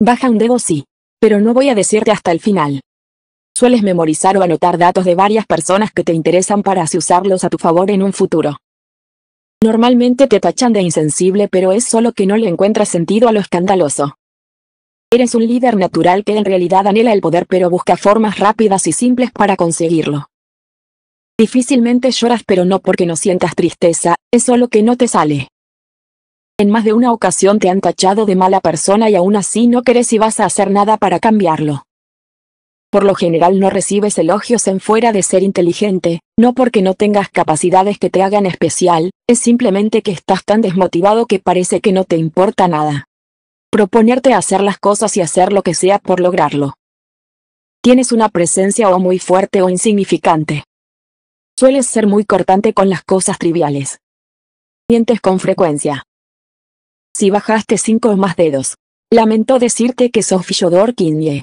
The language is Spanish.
Baja un dedo sí. Pero no voy a decirte hasta el final. Sueles memorizar o anotar datos de varias personas que te interesan para así usarlos a tu favor en un futuro. Normalmente te tachan de insensible pero es solo que no le encuentras sentido a lo escandaloso. Eres un líder natural que en realidad anhela el poder pero busca formas rápidas y simples para conseguirlo. Difícilmente lloras pero no porque no sientas tristeza, es solo que no te sale. En más de una ocasión te han tachado de mala persona y aún así no querés y vas a hacer nada para cambiarlo. Por lo general no recibes elogios en fuera de ser inteligente, no porque no tengas capacidades que te hagan especial, es simplemente que estás tan desmotivado que parece que no te importa nada. Proponerte a hacer las cosas y hacer lo que sea por lograrlo. Tienes una presencia o muy fuerte o insignificante. Sueles ser muy cortante con las cosas triviales. Mientes con frecuencia si bajaste cinco o más dedos. Lamento decirte que Sophie y